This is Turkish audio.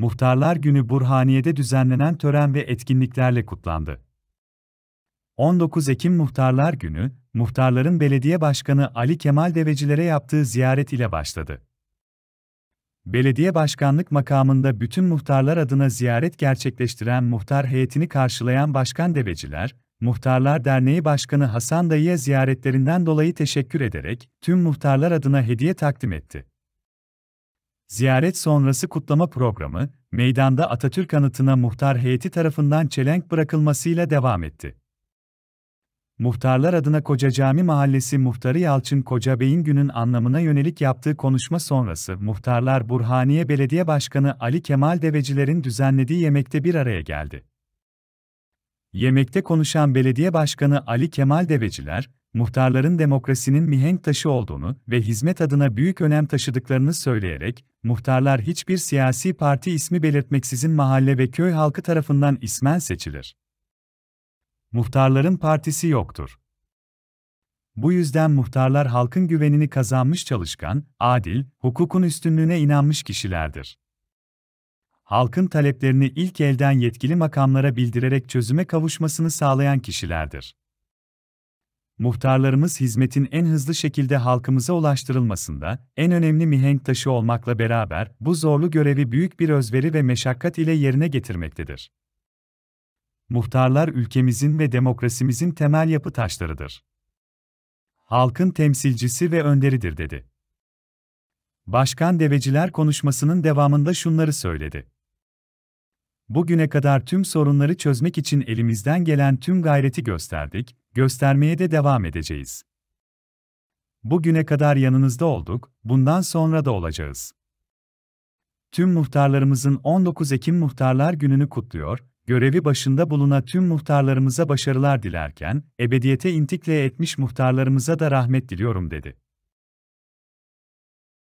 Muhtarlar Günü Burhaniye'de düzenlenen tören ve etkinliklerle kutlandı. 19 Ekim Muhtarlar Günü, muhtarların belediye başkanı Ali Kemal Devecilere yaptığı ziyaret ile başladı. Belediye başkanlık makamında bütün muhtarlar adına ziyaret gerçekleştiren muhtar heyetini karşılayan Başkan Deveciler, Muhtarlar Derneği Başkanı Hasan Dayı'ya ziyaretlerinden dolayı teşekkür ederek tüm muhtarlar adına hediye takdim etti. Ziyaret sonrası kutlama programı, meydanda Atatürk anıtına muhtar heyeti tarafından çelenk bırakılmasıyla devam etti. Muhtarlar adına Koca Cami Mahallesi Muhtarı Yalçın Koca Bey'in günün anlamına yönelik yaptığı konuşma sonrası muhtarlar Burhaniye Belediye Başkanı Ali Kemal Deveciler'in düzenlediği yemekte bir araya geldi. Yemekte konuşan belediye başkanı Ali Kemal Deveciler, muhtarların demokrasinin mihenk taşı olduğunu ve hizmet adına büyük önem taşıdıklarını söyleyerek, muhtarlar hiçbir siyasi parti ismi belirtmeksizin mahalle ve köy halkı tarafından ismen seçilir. Muhtarların partisi yoktur. Bu yüzden muhtarlar halkın güvenini kazanmış çalışkan, adil, hukukun üstünlüğüne inanmış kişilerdir halkın taleplerini ilk elden yetkili makamlara bildirerek çözüme kavuşmasını sağlayan kişilerdir. Muhtarlarımız hizmetin en hızlı şekilde halkımıza ulaştırılmasında en önemli mihenk taşı olmakla beraber bu zorlu görevi büyük bir özveri ve meşakkat ile yerine getirmektedir. Muhtarlar ülkemizin ve demokrasimizin temel yapı taşlarıdır. Halkın temsilcisi ve önderidir dedi. Başkan Deveciler konuşmasının devamında şunları söyledi. Bugüne kadar tüm sorunları çözmek için elimizden gelen tüm gayreti gösterdik, göstermeye de devam edeceğiz. Bugüne kadar yanınızda olduk, bundan sonra da olacağız. Tüm muhtarlarımızın 19 Ekim Muhtarlar Günü'nü kutluyor, görevi başında buluna tüm muhtarlarımıza başarılar dilerken, ebediyete intikle etmiş muhtarlarımıza da rahmet diliyorum dedi.